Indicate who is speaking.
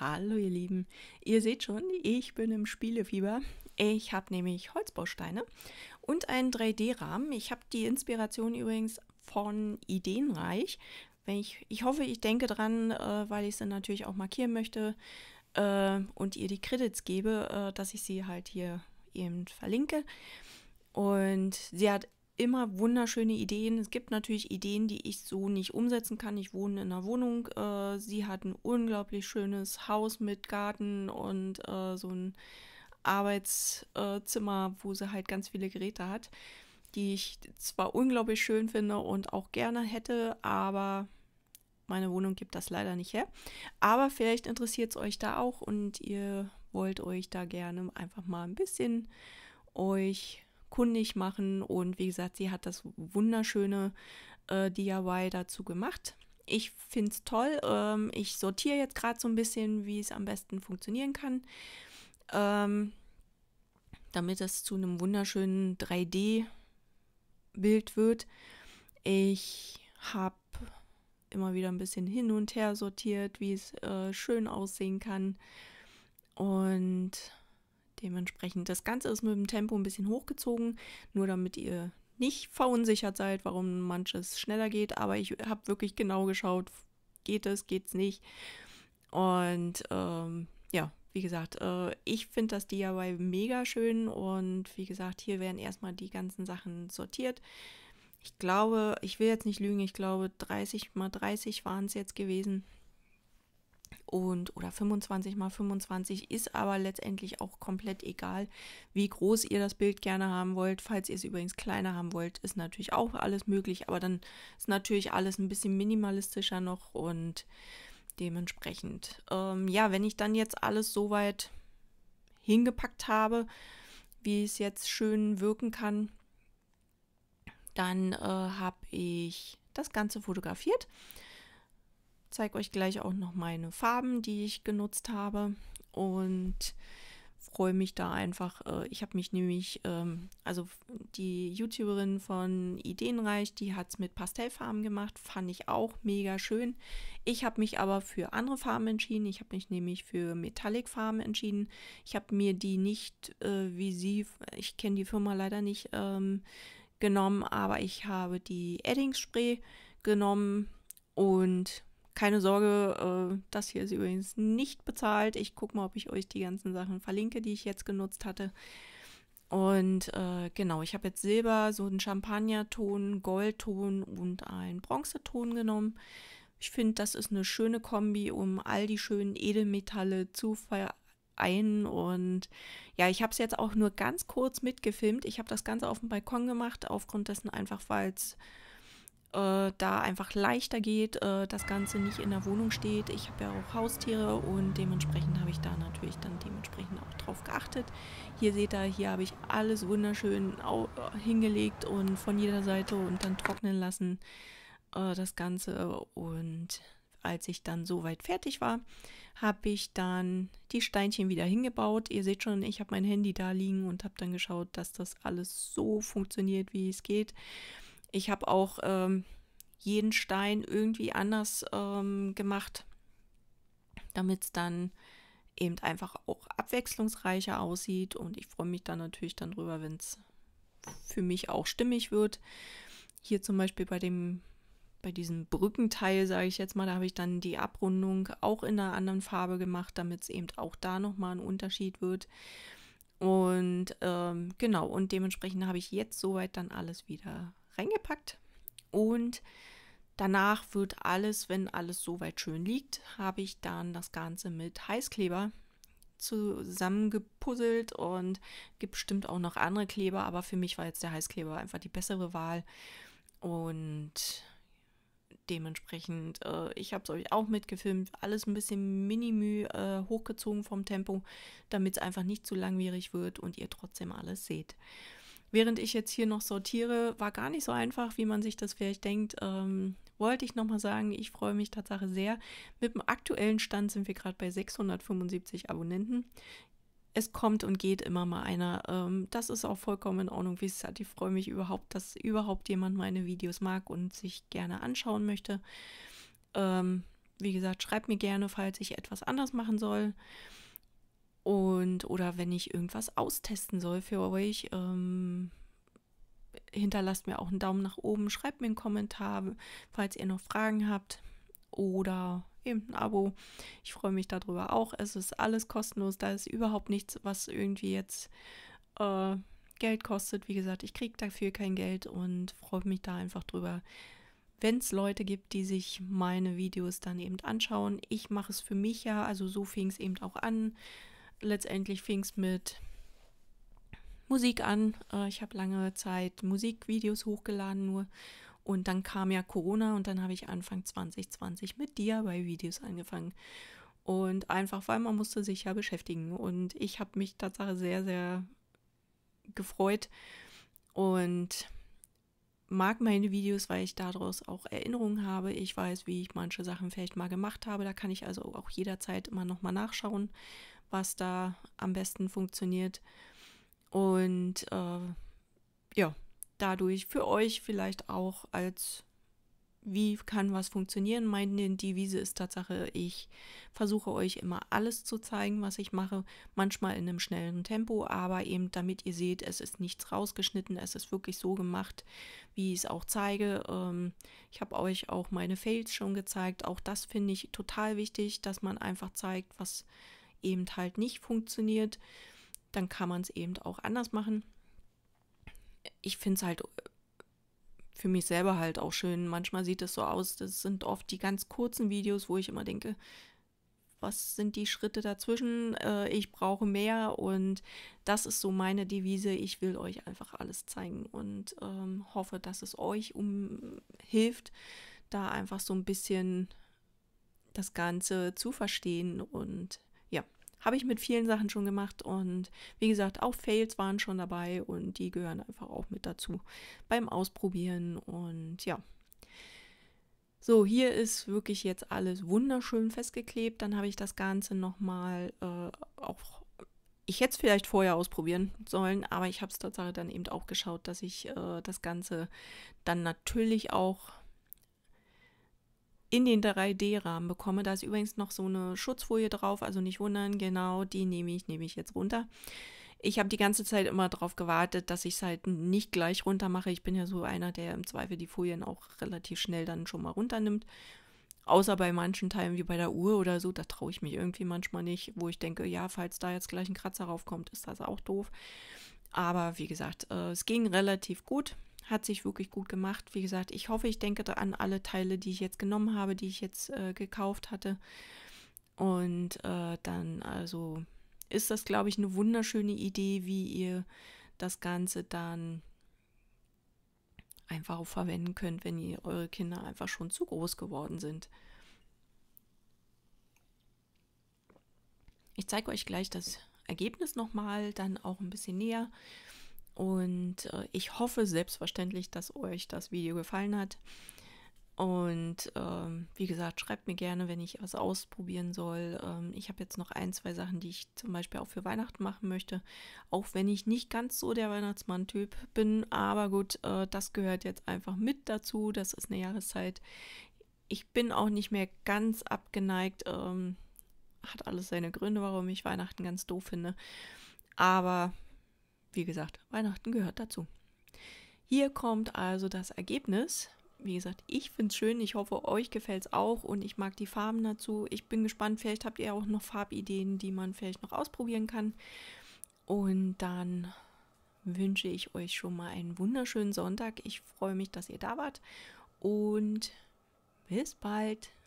Speaker 1: Hallo ihr Lieben, ihr seht schon, ich bin im Spielefieber. Ich habe nämlich Holzbausteine und einen 3D-Rahmen. Ich habe die Inspiration übrigens von Ideenreich. Wenn ich, ich hoffe, ich denke dran, äh, weil ich sie natürlich auch markieren möchte äh, und ihr die Credits gebe, äh, dass ich sie halt hier eben verlinke. Und sie hat immer wunderschöne Ideen. Es gibt natürlich Ideen, die ich so nicht umsetzen kann. Ich wohne in einer Wohnung. Äh, sie hat ein unglaublich schönes Haus mit Garten und äh, so ein Arbeitszimmer, wo sie halt ganz viele Geräte hat, die ich zwar unglaublich schön finde und auch gerne hätte, aber meine Wohnung gibt das leider nicht her. Aber vielleicht interessiert es euch da auch und ihr wollt euch da gerne einfach mal ein bisschen euch kundig machen. Und wie gesagt, sie hat das wunderschöne äh, DIY dazu gemacht. Ich finde es toll. Ähm, ich sortiere jetzt gerade so ein bisschen, wie es am besten funktionieren kann. Ähm, damit es zu einem wunderschönen 3D-Bild wird. Ich habe immer wieder ein bisschen hin und her sortiert, wie es äh, schön aussehen kann. Und Dementsprechend, das Ganze ist mit dem Tempo ein bisschen hochgezogen, nur damit ihr nicht verunsichert seid, warum manches schneller geht. Aber ich habe wirklich genau geschaut, geht es, geht es nicht. Und ähm, ja, wie gesagt, äh, ich finde das DIY mega schön und wie gesagt, hier werden erstmal die ganzen Sachen sortiert. Ich glaube, ich will jetzt nicht lügen, ich glaube 30 mal 30 waren es jetzt gewesen und oder 25 mal 25 ist aber letztendlich auch komplett egal, wie groß ihr das Bild gerne haben wollt. Falls ihr es übrigens kleiner haben wollt, ist natürlich auch alles möglich, aber dann ist natürlich alles ein bisschen minimalistischer noch und dementsprechend. Ähm, ja, wenn ich dann jetzt alles so weit hingepackt habe, wie es jetzt schön wirken kann, dann äh, habe ich das Ganze fotografiert zeige euch gleich auch noch meine Farben, die ich genutzt habe und freue mich da einfach. Äh, ich habe mich nämlich, ähm, also die YouTuberin von Ideenreich, die hat es mit Pastellfarben gemacht, fand ich auch mega schön. Ich habe mich aber für andere Farben entschieden. Ich habe mich nämlich für Metallic-Farben entschieden. Ich habe mir die nicht äh, wie sie, ich kenne die Firma leider nicht, ähm, genommen, aber ich habe die Eddings-Spray genommen und keine Sorge, äh, das hier ist übrigens nicht bezahlt. Ich gucke mal, ob ich euch die ganzen Sachen verlinke, die ich jetzt genutzt hatte. Und äh, genau, ich habe jetzt Silber, so einen Champagnerton, Goldton und einen Bronzeton genommen. Ich finde, das ist eine schöne Kombi, um all die schönen Edelmetalle zu vereinen. Und ja, ich habe es jetzt auch nur ganz kurz mitgefilmt. Ich habe das Ganze auf dem Balkon gemacht, aufgrund dessen einfach, weil es äh, da einfach leichter geht, äh, das Ganze nicht in der Wohnung steht. Ich habe ja auch Haustiere und dementsprechend habe ich da natürlich dann dementsprechend auch drauf geachtet. Hier seht ihr, hier habe ich alles wunderschön äh, hingelegt und von jeder Seite und dann trocknen lassen äh, das Ganze und als ich dann soweit fertig war, habe ich dann die Steinchen wieder hingebaut. Ihr seht schon, ich habe mein Handy da liegen und habe dann geschaut, dass das alles so funktioniert, wie es geht. Ich habe auch ähm, jeden Stein irgendwie anders ähm, gemacht, damit es dann eben einfach auch abwechslungsreicher aussieht. Und ich freue mich dann natürlich dann drüber, wenn es für mich auch stimmig wird. Hier zum Beispiel bei dem bei diesem Brückenteil, sage ich jetzt mal, da habe ich dann die Abrundung auch in einer anderen Farbe gemacht, damit es eben auch da nochmal ein Unterschied wird. Und ähm, genau, und dementsprechend habe ich jetzt soweit dann alles wieder reingepackt und danach wird alles, wenn alles soweit schön liegt, habe ich dann das Ganze mit Heißkleber zusammengepuzzelt und gibt bestimmt auch noch andere Kleber, aber für mich war jetzt der Heißkleber einfach die bessere Wahl und dementsprechend, äh, ich habe es euch auch mitgefilmt, alles ein bisschen Minimü äh, hochgezogen vom Tempo, damit es einfach nicht zu langwierig wird und ihr trotzdem alles seht während ich jetzt hier noch sortiere, war gar nicht so einfach, wie man sich das vielleicht denkt. Ähm, wollte ich nochmal sagen, ich freue mich tatsächlich sehr. Mit dem aktuellen Stand sind wir gerade bei 675 Abonnenten. Es kommt und geht immer mal einer. Ähm, das ist auch vollkommen in Ordnung. Wie es gesagt, ich freue mich überhaupt, dass überhaupt jemand meine Videos mag und sich gerne anschauen möchte. Ähm, wie gesagt, schreibt mir gerne, falls ich etwas anders machen soll. Und oder wenn ich irgendwas austesten soll für euch, ähm, hinterlasst mir auch einen Daumen nach oben, schreibt mir einen Kommentar, falls ihr noch Fragen habt oder eben ein Abo. Ich freue mich darüber auch. Es ist alles kostenlos, da ist überhaupt nichts, was irgendwie jetzt äh, Geld kostet. Wie gesagt, ich kriege dafür kein Geld und freue mich da einfach drüber, wenn es Leute gibt, die sich meine Videos dann eben anschauen. Ich mache es für mich ja, also so fing es eben auch an letztendlich fing es mit Musik an. Äh, ich habe lange Zeit Musikvideos hochgeladen nur. Und dann kam ja Corona und dann habe ich Anfang 2020 mit DIY-Videos angefangen. Und einfach, weil man musste sich ja beschäftigen. Und ich habe mich tatsächlich sehr, sehr gefreut und mag meine Videos, weil ich daraus auch Erinnerungen habe. Ich weiß, wie ich manche Sachen vielleicht mal gemacht habe. Da kann ich also auch jederzeit immer nochmal nachschauen was da am besten funktioniert. Und äh, ja, dadurch für euch vielleicht auch als wie kann was funktionieren. Meine Devise ist Tatsache, ich versuche euch immer alles zu zeigen, was ich mache, manchmal in einem schnellen Tempo, aber eben damit ihr seht, es ist nichts rausgeschnitten, es ist wirklich so gemacht, wie ich es auch zeige. Ähm, ich habe euch auch meine Fails schon gezeigt, auch das finde ich total wichtig, dass man einfach zeigt, was eben halt nicht funktioniert, dann kann man es eben auch anders machen. Ich finde es halt äh, für mich selber halt auch schön. Manchmal sieht es so aus, das sind oft die ganz kurzen Videos, wo ich immer denke, was sind die Schritte dazwischen? Äh, ich brauche mehr und das ist so meine Devise. Ich will euch einfach alles zeigen und ähm, hoffe, dass es euch um hilft, da einfach so ein bisschen das Ganze zu verstehen und habe ich mit vielen Sachen schon gemacht und wie gesagt, auch Fails waren schon dabei und die gehören einfach auch mit dazu beim Ausprobieren und ja. So, hier ist wirklich jetzt alles wunderschön festgeklebt. Dann habe ich das Ganze nochmal äh, auch. Ich hätte es vielleicht vorher ausprobieren sollen, aber ich habe es tatsächlich dann eben auch geschaut, dass ich äh, das Ganze dann natürlich auch in den 3D-Rahmen bekomme. Da ist übrigens noch so eine Schutzfolie drauf, also nicht wundern, genau, die nehme ich, nehme ich jetzt runter. Ich habe die ganze Zeit immer darauf gewartet, dass ich es halt nicht gleich runter mache. Ich bin ja so einer, der im Zweifel die Folien auch relativ schnell dann schon mal runternimmt. Außer bei manchen Teilen wie bei der Uhr oder so, da traue ich mich irgendwie manchmal nicht, wo ich denke, ja, falls da jetzt gleich ein Kratzer raufkommt, ist das auch doof. Aber wie gesagt, äh, es ging relativ gut hat sich wirklich gut gemacht. Wie gesagt, ich hoffe, ich denke an alle Teile, die ich jetzt genommen habe, die ich jetzt äh, gekauft hatte. Und äh, dann also ist das, glaube ich, eine wunderschöne Idee, wie ihr das Ganze dann einfach auch verwenden könnt, wenn ihr eure Kinder einfach schon zu groß geworden sind. Ich zeige euch gleich das Ergebnis nochmal, dann auch ein bisschen näher. Und äh, ich hoffe selbstverständlich, dass euch das Video gefallen hat. Und ähm, wie gesagt, schreibt mir gerne, wenn ich was ausprobieren soll. Ähm, ich habe jetzt noch ein, zwei Sachen, die ich zum Beispiel auch für Weihnachten machen möchte. Auch wenn ich nicht ganz so der Weihnachtsmann-Typ bin. Aber gut, äh, das gehört jetzt einfach mit dazu. Das ist eine Jahreszeit. Ich bin auch nicht mehr ganz abgeneigt. Ähm, hat alles seine Gründe, warum ich Weihnachten ganz doof finde. Aber wie gesagt, Weihnachten gehört dazu. Hier kommt also das Ergebnis. Wie gesagt, ich finde es schön, ich hoffe, euch gefällt es auch und ich mag die Farben dazu. Ich bin gespannt, vielleicht habt ihr auch noch Farbideen, die man vielleicht noch ausprobieren kann. Und dann wünsche ich euch schon mal einen wunderschönen Sonntag. Ich freue mich, dass ihr da wart und bis bald.